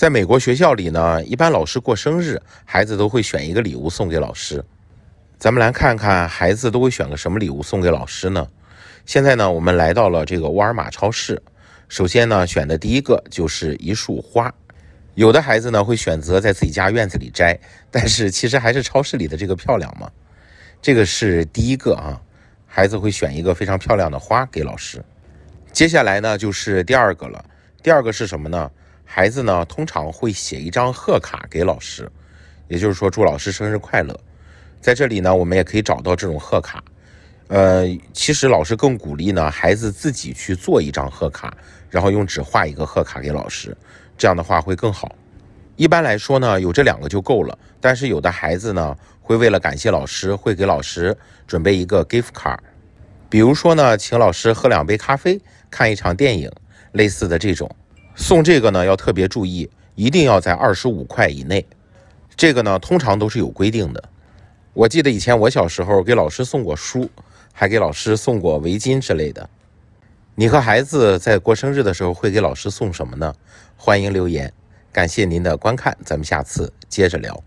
在美国学校里呢，一般老师过生日，孩子都会选一个礼物送给老师。咱们来看看孩子都会选个什么礼物送给老师呢？现在呢，我们来到了这个沃尔玛超市。首先呢，选的第一个就是一束花。有的孩子呢会选择在自己家院子里摘，但是其实还是超市里的这个漂亮嘛。这个是第一个啊，孩子会选一个非常漂亮的花给老师。接下来呢就是第二个了，第二个是什么呢？孩子呢，通常会写一张贺卡给老师，也就是说祝老师生日快乐。在这里呢，我们也可以找到这种贺卡。呃，其实老师更鼓励呢，孩子自己去做一张贺卡，然后用纸画一个贺卡给老师，这样的话会更好。一般来说呢，有这两个就够了。但是有的孩子呢，会为了感谢老师，会给老师准备一个 gift card，比如说呢，请老师喝两杯咖啡，看一场电影，类似的这种。送这个呢要特别注意，一定要在二十五块以内。这个呢通常都是有规定的。我记得以前我小时候给老师送过书，还给老师送过围巾之类的。你和孩子在过生日的时候会给老师送什么呢？欢迎留言。感谢您的观看，咱们下次接着聊。